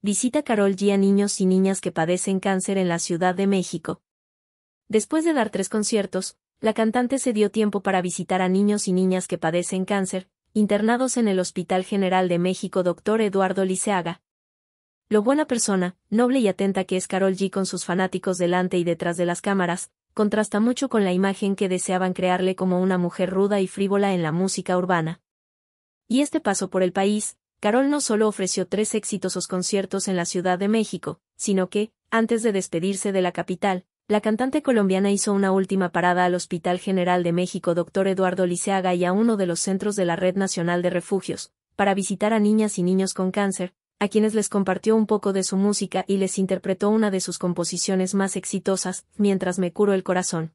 Visita Carol G a niños y niñas que padecen cáncer en la Ciudad de México. Después de dar tres conciertos, la cantante se dio tiempo para visitar a niños y niñas que padecen cáncer, internados en el Hospital General de México Dr. Eduardo Liceaga. Lo buena persona, noble y atenta que es Carol G con sus fanáticos delante y detrás de las cámaras, contrasta mucho con la imagen que deseaban crearle como una mujer ruda y frívola en la música urbana. Y este paso por el país, Carol no solo ofreció tres exitosos conciertos en la Ciudad de México, sino que, antes de despedirse de la capital, la cantante colombiana hizo una última parada al Hospital General de México Dr. Eduardo Liceaga y a uno de los centros de la Red Nacional de Refugios, para visitar a niñas y niños con cáncer, a quienes les compartió un poco de su música y les interpretó una de sus composiciones más exitosas, Mientras me curo el corazón.